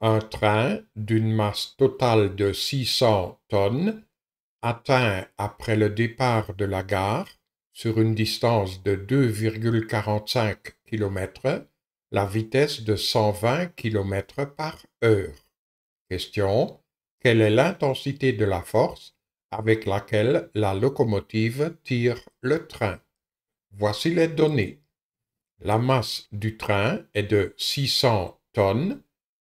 un train d'une masse totale de 600 tonnes atteint après le départ de la gare, sur une distance de 2,45 km, la vitesse de 120 km par heure. Question. Quelle est l'intensité de la force avec laquelle la locomotive tire le train Voici les données. La masse du train est de 600 tonnes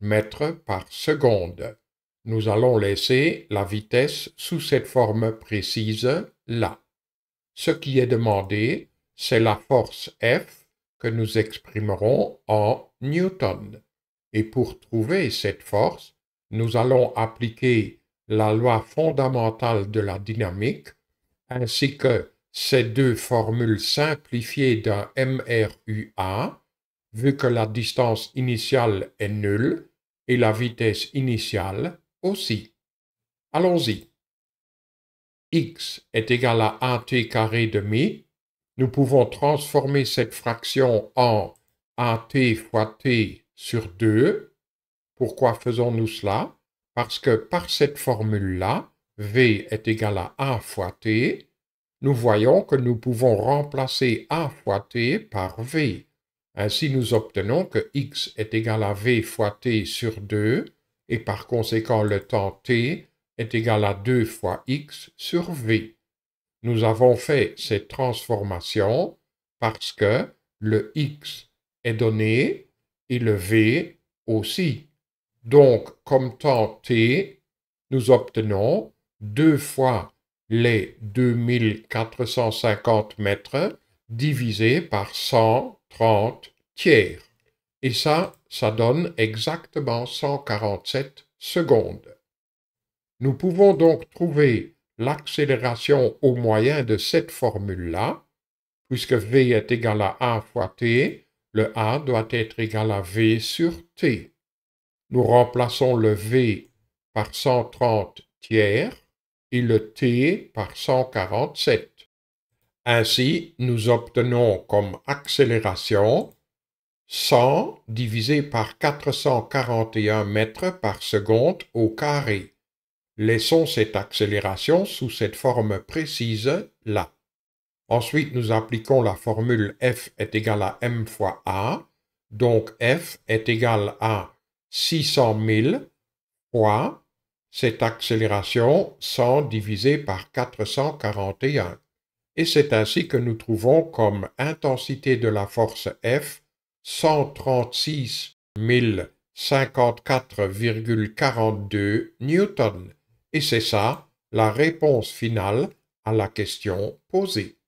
mètres par seconde. Nous allons laisser la vitesse sous cette forme précise là. Ce qui est demandé, c'est la force F que nous exprimerons en newton. Et pour trouver cette force, nous allons appliquer la loi fondamentale de la dynamique ainsi que ces deux formules simplifiées d'un MRUA, vu que la distance initiale est nulle, et la vitesse initiale aussi. Allons-y. x est égal à at carré demi. Nous pouvons transformer cette fraction en t fois t sur 2. Pourquoi faisons-nous cela Parce que par cette formule-là, v est égal à a fois t, nous voyons que nous pouvons remplacer a fois t par v. Ainsi nous obtenons que x est égal à v fois t sur 2, et par conséquent le temps t est égal à 2 fois x sur v. Nous avons fait cette transformation parce que le x est donné et le v aussi. Donc, comme temps t, nous obtenons 2 fois les 2450 mètres divisé par 100 30 tiers. Et ça, ça donne exactement 147 secondes. Nous pouvons donc trouver l'accélération au moyen de cette formule-là, puisque V est égal à A fois T, le A doit être égal à V sur T. Nous remplaçons le V par 130 tiers et le T par 147. Ainsi, nous obtenons comme accélération 100 divisé par 441 mètres par seconde au carré. Laissons cette accélération sous cette forme précise là. Ensuite, nous appliquons la formule f est égale à m fois a, donc f est égal à 600 000 fois cette accélération 100 divisé par 441 et c'est ainsi que nous trouvons comme intensité de la force F 136 054,42 newton. et c'est ça la réponse finale à la question posée.